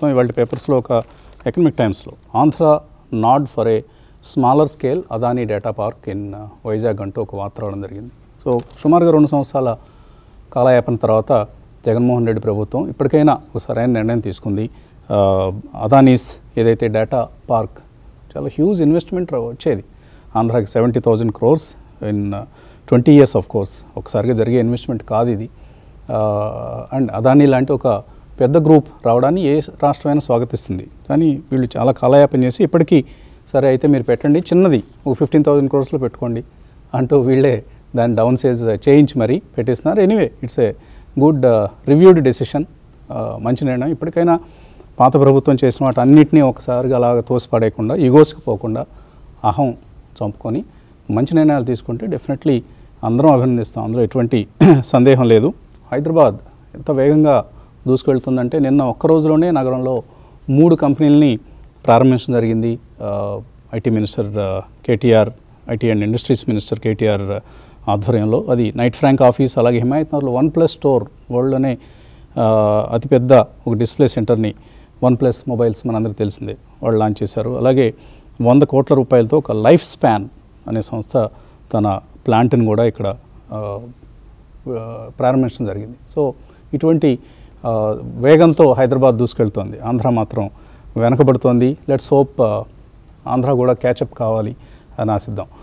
మొత్తం ఇవాళ పేపర్స్లో ఒక ఎకనమిక్ టైమ్స్లో Andhra nod for a smaller scale Adani data park in Vizag అంటూ ఒక వార్త రావడం జరిగింది సో సుమారుగా రెండు సంవత్సరాల కాలయాపన తర్వాత జగన్మోహన్ రెడ్డి ప్రభుత్వం ఇప్పటికైనా ఒక సరైన నిర్ణయం తీసుకుంది అదానీస్ ఏదైతే డేటా పార్క్ చాలా హ్యూజ్ ఇన్వెస్ట్మెంట్ వచ్చేది ఆంధ్రాకి seventy thousand crores in twenty years of course ఒకసారిగా జరిగే ఇన్వెస్ట్మెంట్ కాదు ఇది అండ్ అదానీ లాంటి ఒక పెద్ద గ్రూప్ రావడాన్ని ఏ రాష్ట్రమైనా స్వాగతిస్తుంది కానీ వీళ్ళు చాలా కాలయాపన చేసి ఇప్పటికీ సరే అయితే మీరు పెట్టండి చిన్నది ఒక ఫిఫ్టీన్ థౌసండ్ క్రోర్స్లో పెట్టుకోండి అంటూ వీళ్ళే దాన్ని డౌన్ సైజ్ చేయించి మరీ పెట్టేస్తున్నారు anyway it's a good reviewed decision మంచి నిర్ణయం ఇప్పటికైనా పాత ప్రభుత్వం చేసిన వాటి అన్నింటినీ ఒకసారిగా అలాగ తోసిపడేయకుండా ఈగోస్కి పోకుండా అహం చంపుకొని మంచి నిర్ణయాలు తీసుకుంటే డెఫినెట్లీ అందరం అభినందిస్తాం అందులో ఎటువంటి సందేహం లేదు హైదరాబాద్ ఎంత వేగంగా దూసుకెళ్తుందంటే నిన్న ఒక్క రోజులోనే నగరంలో మూడు కంపెనీలని ప్రారంభించడం జరిగింది IT minister KTR IT and industries minister KTR ఆధ్వర్యంలో అది నైట్ ఫ్రాంక్ ఆఫీస్ అలాగే హిమాయత్నగర్లో వన్ ప్లస్ స్టోర్ వరల్డ్లోనే అతిపెద్ద ఒక డిస్ప్లే సెంటర్ని వన్ ప్లస్ మొబైల్స్ మనందరికీ తెలిసిందే వాళ్ళు లాంచ్ చేశారు అలాగే వంద కోట్ల రూపాయలతో ఒక లైఫ్ స్పాన్ అనే సంస్థ తన ప్లాంట్ని కూడా ఇక్కడ ప్రారంభించడం జరిగింది సో ఇటువంటి వేగంతో హైదరాబాద్ దూసుకెళ్తోంది ఆంధ్ర మాత్రం వెనకబడుతోంది లెట్స్ హోప్ ఆంధ్ర కూడా క్యాచప్ కావాలి అని ఆశిద్దాం